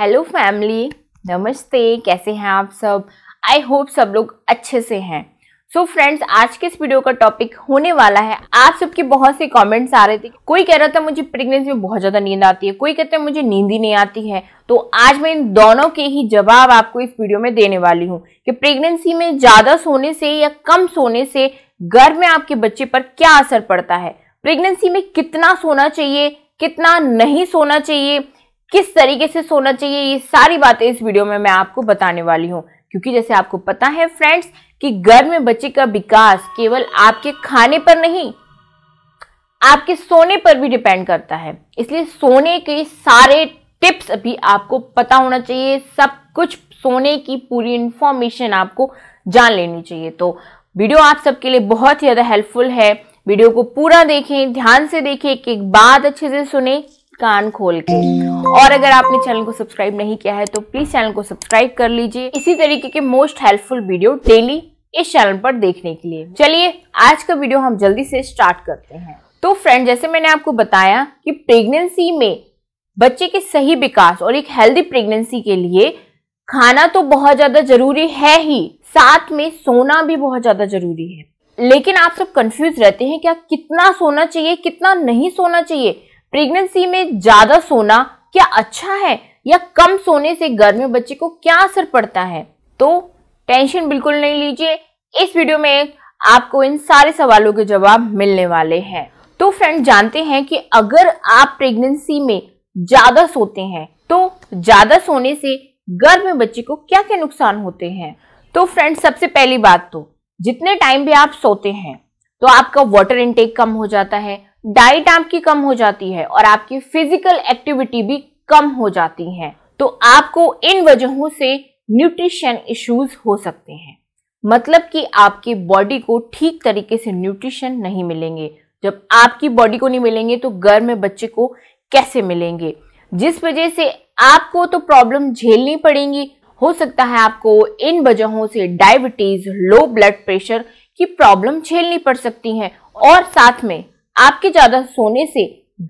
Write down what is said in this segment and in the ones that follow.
Hello family नमस्ते कैसे हैं आप सब आई होप सब लोग अच्छे से हैं सो so फ्रेंड्स आज के इस वीडियो का टॉपिक होने वाला है आप सबके बहुत से कमेंट्स आ रहे थे कोई कह रहा था मुझे प्रेगनेंसी में बहुत ज़्यादा नींद आती है कोई कहता है मुझे नींद ही नहीं आती है तो आज मैं इन दोनों के ही जवाब आपको इस वीडियो में देने वाली हूँ कि प्रेगनेंसी में ज़्यादा सोने से या कम सोने से घर में आपके बच्चे पर क्या असर पड़ता है प्रेगनेंसी में कितना सोना चाहिए कितना नहीं सोना चाहिए किस तरीके से सोना चाहिए ये सारी बातें इस वीडियो में मैं आपको बताने वाली हूँ क्योंकि जैसे आपको पता है फ्रेंड्स कि घर में बच्चे का विकास केवल आपके खाने पर नहीं आपके सोने पर भी डिपेंड करता है इसलिए सोने के सारे टिप्स अभी आपको पता होना चाहिए सब कुछ सोने की पूरी इंफॉर्मेशन आपको जान लेनी चाहिए तो वीडियो आप सबके लिए बहुत ही ज़्यादा हेल्पफुल है वीडियो को पूरा देखें ध्यान से देखें एक एक बात अच्छे से सुने कान खोल के और अगर आपने चैनल को सब्सक्राइब नहीं किया है तो प्लीज चैनल को सब्सक्राइब कर लीजिए इसी तरीके के मोस्ट हेल्पफुल वीडियो डेली इस चैनल पर देखने के लिए चलिए आज का वीडियो हम जल्दी से स्टार्ट करते हैं तो फ्रेंड जैसे मैंने आपको बताया कि प्रेगनेंसी में बच्चे के सही विकास और एक हेल्दी प्रेगनेंसी के लिए खाना तो बहुत ज्यादा जरूरी है ही साथ में सोना भी बहुत ज्यादा जरूरी है लेकिन आप सब कंफ्यूज रहते हैं क्या कितना सोना चाहिए कितना नहीं सोना चाहिए प्रेगनेंसी में ज्यादा सोना क्या अच्छा है या कम सोने से घर में बच्चे को क्या असर पड़ता है तो टेंशन बिल्कुल नहीं लीजिए इस वीडियो में आपको इन सारे सवालों के जवाब मिलने वाले हैं तो फ्रेंड जानते हैं कि अगर आप प्रेगनेंसी में ज्यादा सोते हैं तो ज्यादा सोने से गर्भ में बच्चे को क्या क्या नुकसान होते हैं तो फ्रेंड सबसे पहली बात तो जितने टाइम भी आप सोते हैं तो आपका वाटर इनटेक कम हो जाता है डाइट आपकी कम हो जाती है और आपकी फिजिकल एक्टिविटी भी कम हो जाती है तो आपको इन वजहों से न्यूट्रिशन इश्यूज हो सकते हैं मतलब कि आपकी बॉडी को ठीक तरीके से न्यूट्रिशन नहीं मिलेंगे जब आपकी बॉडी को नहीं मिलेंगे तो घर में बच्चे को कैसे मिलेंगे जिस वजह से आपको तो प्रॉब्लम झेलनी पड़ेगी हो सकता है आपको इन वजहों से डायबिटीज लो ब्लड प्रेशर की प्रॉब्लम झेलनी पड़ सकती है और साथ में आपके ज़्यादा सोने से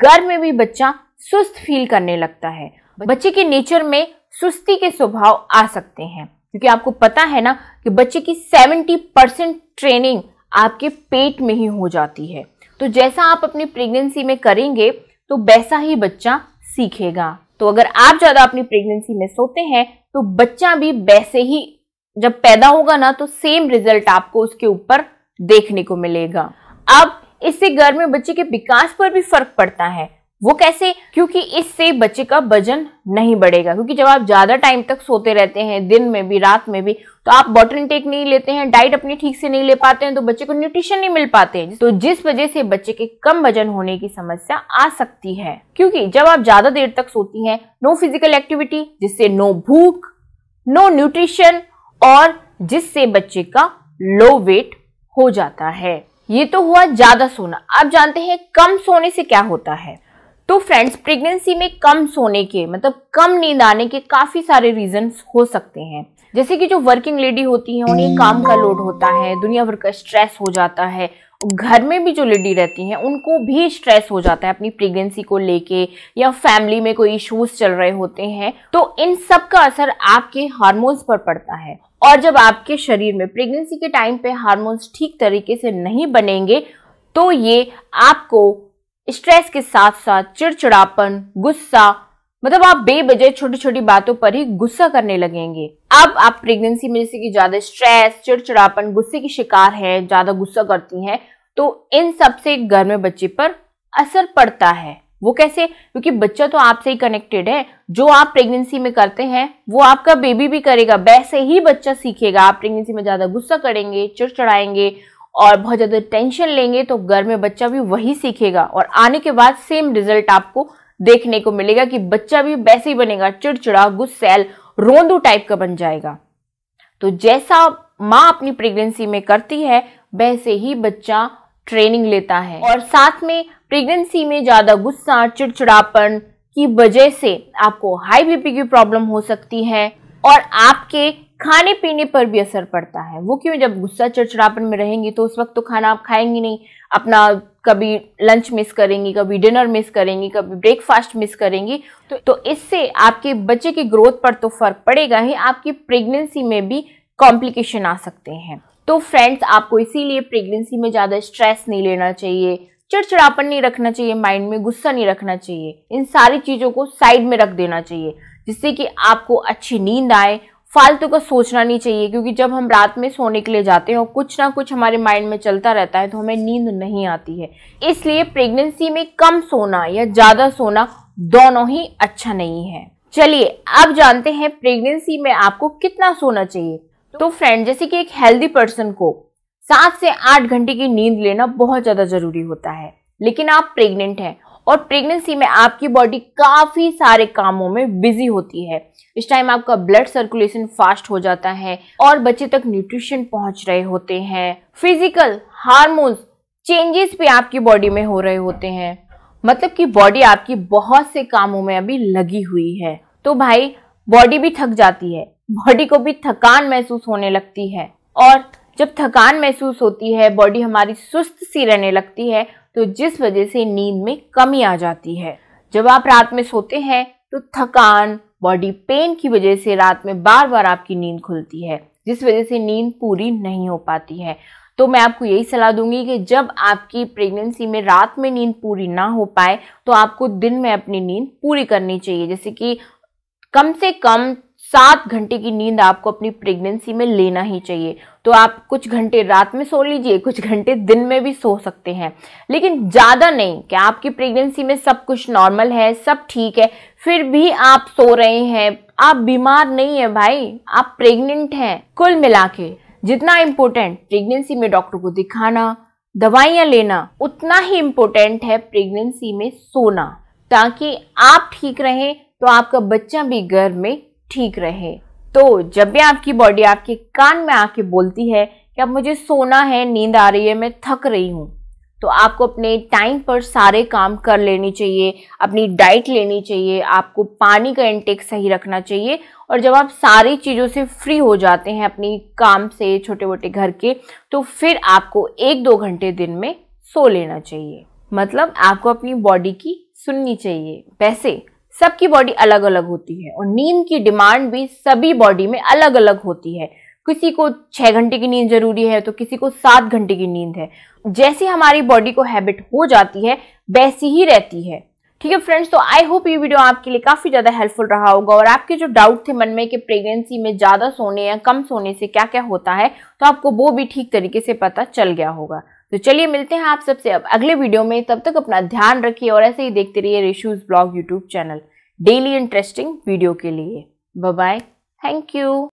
घर में भी बच्चा सुस्त फील करने लगता है बच्चे के नेचर में सुस्ती के स्वभाव आ सकते हैं क्योंकि आपको पता है ना कि बच्चे की 70 परसेंट ट्रेनिंग आपके पेट में ही हो जाती है तो जैसा आप अपनी प्रेगनेंसी में करेंगे तो वैसा ही बच्चा सीखेगा तो अगर आप ज़्यादा अपनी प्रेगनेंसी में सोते हैं तो बच्चा भी वैसे ही जब पैदा होगा ना तो सेम रिजल्ट आपको उसके ऊपर देखने को मिलेगा अब इससे घर में बच्चे के विकास पर भी फर्क पड़ता है वो कैसे क्योंकि इससे बच्चे का वजन नहीं बढ़ेगा क्योंकि जब आप ज़्यादा टाइम तक सोते रहते हैं दिन में भी रात में भी तो आप बॉटल टेक नहीं लेते हैं डाइट अपनी ठीक से नहीं ले पाते हैं तो बच्चे को न्यूट्रिशन नहीं मिल पाते हैं तो जिस वजह से बच्चे के कम वजन होने की समस्या आ सकती है क्योंकि जब आप ज़्यादा देर तक सोती है नो फिजिकल एक्टिविटी जिससे नो भूख नो न्यूट्रिशन और जिससे बच्चे का लो वेट हो जाता है ये तो हुआ ज्यादा सोना आप जानते हैं कम सोने से क्या होता है तो फ्रेंड्स प्रेगनेंसी में कम सोने के मतलब कम नींद आने के काफ़ी सारे रीजंस हो सकते हैं जैसे कि जो वर्किंग लेडी होती है उन्हें काम का लोड hmm. होता है दुनिया भर का स्ट्रेस हो जाता है घर में भी जो लेडी रहती हैं उनको भी स्ट्रेस हो जाता है अपनी प्रेगनेंसी को लेके या फैमिली में कोई इश्यूज चल रहे होते हैं तो इन सब का असर आपके हार्मोन्स पर पड़ता है और जब आपके शरीर में प्रेगनेंसी के टाइम पे हार्मोन्स ठीक तरीके से नहीं बनेंगे तो ये आपको स्ट्रेस के साथ साथ चिड़चिड़ापन गुस्सा मतलब आप बेबजे छोटी छोटी बातों पर ही गुस्सा करने लगेंगे अब आप प्रेगनेंसी में जैसे कि ज्यादा स्ट्रेस चिड़चिड़ापन गुस्से की शिकार है ज्यादा गुस्सा करती हैं तो इन सबसे घर में बच्चे पर असर पड़ता है वो कैसे क्योंकि बच्चा तो आपसे ही कनेक्टेड है जो आप प्रेगनेंसी में करते हैं वो आपका बेबी भी करेगा वैसे ही बच्चा सीखेगा आप प्रेगनेंसी में ज़्यादा गुस्सा करेंगे चिड़चिड़ाएंगे और बहुत ज़्यादा टेंशन लेंगे तो घर में बच्चा भी वही सीखेगा और आने के बाद सेम रिजल्ट आपको देखने को मिलेगा कि बच्चा भी वैसे ही बनेगा चिड़चिड़ा गुस्सेल रोंदू टाइप का बन जाएगा तो जैसा माँ अपनी प्रेगनेंसी में करती है वैसे ही बच्चा ट्रेनिंग लेता है और साथ में प्रेगनेंसी में ज़्यादा गुस्सा चिड़चिड़ापन की वजह से आपको हाई बीपी की प्रॉब्लम हो सकती है और आपके खाने पीने पर भी असर पड़ता है वो क्यों जब गुस्सा चिड़चिड़ापन में रहेंगी तो उस वक्त तो खाना आप खाएंगी नहीं अपना कभी लंच मिस करेंगी कभी डिनर मिस करेंगी कभी ब्रेकफास्ट मिस करेंगी तो तो इससे आपके बच्चे की ग्रोथ पर तो फर्क पड़ेगा ही आपकी प्रेगनेंसी में भी कॉम्प्लिकेशन आ सकते हैं तो फ्रेंड्स आपको इसीलिए प्रेगनेंसी में ज़्यादा स्ट्रेस नहीं लेना चाहिए चिड़चिड़ापन नहीं रखना चाहिए माइंड में गुस्सा नहीं रखना चाहिए इन सारी चीज़ों को साइड में रख देना चाहिए जिससे कि आपको अच्छी नींद आए फालतू का सोचना नहीं चाहिए क्योंकि जब हम रात में सोने के लिए जाते हैं और कुछ ना कुछ हमारे माइंड में चलता रहता है तो हमें नींद नहीं आती है इसलिए प्रेगनेंसी में कम सोना या ज़्यादा सोना दोनों ही अच्छा नहीं है चलिए अब जानते हैं प्रेगनेंसी में आपको कितना सोना चाहिए तो फ्रेंड जैसे कि एक हेल्दी पर्सन को सात से आठ घंटे की नींद लेना बहुत ज़्यादा ज़रूरी होता है लेकिन आप प्रेग्नेंट हैं और प्रेगनेंसी में आपकी बॉडी काफ़ी सारे कामों में बिजी होती है इस टाइम आपका ब्लड सर्कुलेशन फास्ट हो जाता है और बच्चे तक न्यूट्रिशन पहुंच रहे होते हैं फिजिकल हार्मोन्स चेंजेस भी आपकी बॉडी में हो रहे होते हैं मतलब कि बॉडी आपकी बहुत से कामों में अभी लगी हुई है तो भाई बॉडी भी थक जाती है बॉडी को भी थकान महसूस होने लगती है और जब थकान महसूस होती है बॉडी हमारी सुस्त सी रहने लगती है तो जिस वजह से नींद में कमी आ जाती है जब आप रात में सोते हैं तो थकान बॉडी पेन की वजह से रात में बार बार आपकी नींद खुलती है जिस वजह से नींद पूरी नहीं हो पाती है तो मैं आपको यही सलाह दूंगी कि जब आपकी प्रेगनेंसी में रात में नींद पूरी ना हो पाए तो आपको दिन में अपनी नींद पूरी करनी चाहिए जैसे कि कम से कम सात घंटे की नींद आपको अपनी प्रेगनेंसी में लेना ही चाहिए तो आप कुछ घंटे रात में सो लीजिए कुछ घंटे दिन में भी सो सकते हैं लेकिन ज़्यादा नहीं कि आपकी प्रेगनेंसी में सब कुछ नॉर्मल है सब ठीक है फिर भी आप सो रहे हैं आप बीमार नहीं है भाई आप प्रेग्नेंट हैं कुल मिला के जितना इम्पोर्टेंट प्रेगनेंसी में डॉक्टर को दिखाना दवाइयाँ लेना उतना ही इम्पोर्टेंट है प्रेगनेंसी में सोना ताकि आप ठीक रहें तो आपका बच्चा भी घर में ठीक रहे तो जब भी आपकी बॉडी आपके कान में आके बोलती है कि अब मुझे सोना है नींद आ रही है मैं थक रही हूँ तो आपको अपने टाइम पर सारे काम कर लेनी चाहिए अपनी डाइट लेनी चाहिए आपको पानी का इंटेक सही रखना चाहिए और जब आप सारी चीज़ों से फ्री हो जाते हैं अपनी काम से छोटे मोटे घर के तो फिर आपको एक दो घंटे दिन में सो लेना चाहिए मतलब आपको अपनी बॉडी की सुननी चाहिए वैसे सबकी बॉडी अलग अलग होती है और नींद की डिमांड भी सभी बॉडी में अलग अलग होती है किसी को छः घंटे की नींद जरूरी है तो किसी को सात घंटे की नींद है जैसी हमारी बॉडी को हैबिट हो जाती है वैसी ही रहती है ठीक है फ्रेंड्स तो आई होप ये वीडियो आपके लिए काफ़ी ज़्यादा हेल्पफुल रहा होगा और आपके जो डाउट थे मन में कि प्रेगनेंसी में ज़्यादा सोने या कम सोने से क्या क्या होता है तो आपको वो भी ठीक तरीके से पता चल गया होगा तो चलिए मिलते हैं आप सबसे अब अगले वीडियो में तब तक अपना ध्यान रखिए और ऐसे ही देखते रहिए Reshu's blog YouTube channel daily interesting video के लिए बाय थैंक यू